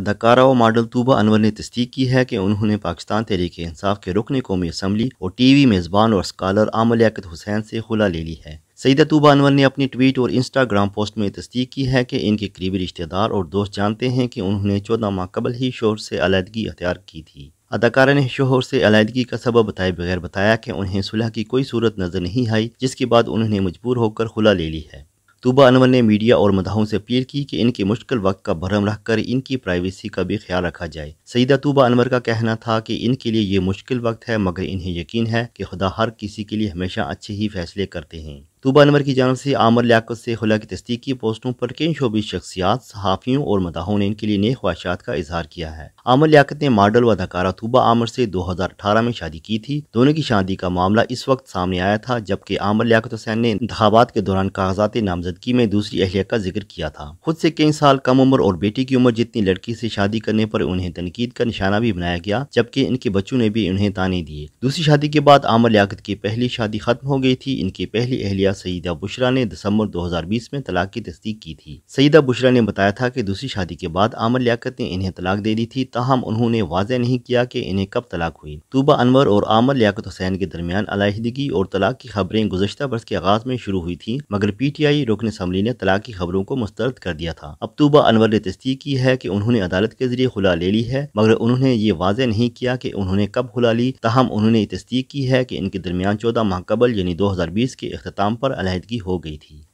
अदाकारा व मॉडल तूबा अनवर ने तस्दीक की है कि उन्होंने पाकिस्तान तहरीक इंसाफ के रुकन कौमी असम्बली और टी वी मेज़बान और स्कॉलर आम लियात हुसैन से खुला ले ली है सईदा तूबा अनवर ने अपनी ट्वीट और इंस्टाग्राम पोस्ट में तस्दीक की है कि इनके करीबी रिश्तेदार और दोस्त जानते हैं कि उन्होंने चौदह माह कबल ही शोर से अलीदगी अख्तियार की थी अदाकारा ने शोहर से अलीदगी का सबब बताए बगैर बताया कि उन्हें सुलह की कोई सूरत नज़र नहीं आई जिसके बाद उन्होंने मजबूर होकर खुला ले ली है तुबा अनवर ने मीडिया और मदाहों से अपील की कि इनके मुश्किल वक्त का भरम रखकर इनकी प्राइवेसी का भी ख्याल रखा जाए सईदा तुबा अनवर का कहना था कि इनके लिए ये मुश्किल वक्त है मगर इन्हें यकीन है कि खुदा हर किसी के लिए हमेशा अच्छे ही फैसले करते हैं तूबा अनवर की जानब से आमर लियाकत से खुला की तस्दीकी पोस्टों पर कई शोबी शख्सियात सहाफ़ियों और मदाहों ने इनके लिए नए ख्वाहिशात का इजहार किया है आमर लियाकत ने मॉडल व अदाकारा तूबा आमर से दो हज़ार अठारह में शादी की थी दोनों की शादी का मामला इस वक्त सामने आया था जबकि आमर लियाकत हुसैन ने इंतबात के दौरान कागजात नामजदगी में दूसरी अहलिया का जिक्र किया था खुद से कई साल कम उम्र और बेटी की उम्र जितनी लड़की से शादी करने पर उन्हें तनकीद का निशाना भी बनाया गया जबकि इनके बच्चों ने भी उन्हें ताने दिए दूसरी शादी के बाद आमर लियाकत की पहली शादी खत्म हो गई थी इनकी पहली अहलिया रफिया सईदा बुशरा ने दिसंबर 2020 में तलाक की तस्दीक की थी सईदा बुशरा ने बताया था कि दूसरी शादी के बाद आमर लियाकत ने इन्हें तलाक दे दी थी तहम उन्होंने वाजह नहीं किया कि इन्हें कब तलाक हुई तूबा अनवर और आमर लियाकत हुसैन के दरमियान अलाहदगी और तलाक की खबरें गुजशत बरस के आगाज में शुरू हुई थी मगर पी टी आई रुकन असम्बली ने तलाक की खबरों को मुस्तरद कर दिया था अब तूबा अनवर ने तस्दीक की है कि उन्होंने अदालत के जरिए खुला ले ली है मगर उन्होंने ये वाजह नहीं किया कि उन्होंने कब खुला ली तहम उन्होंने तस्दीक की है कि इनके दरमियान चौदह माह कबल यानी दो हजार बीस के अख्ताम पर अलहदगी हो गई थी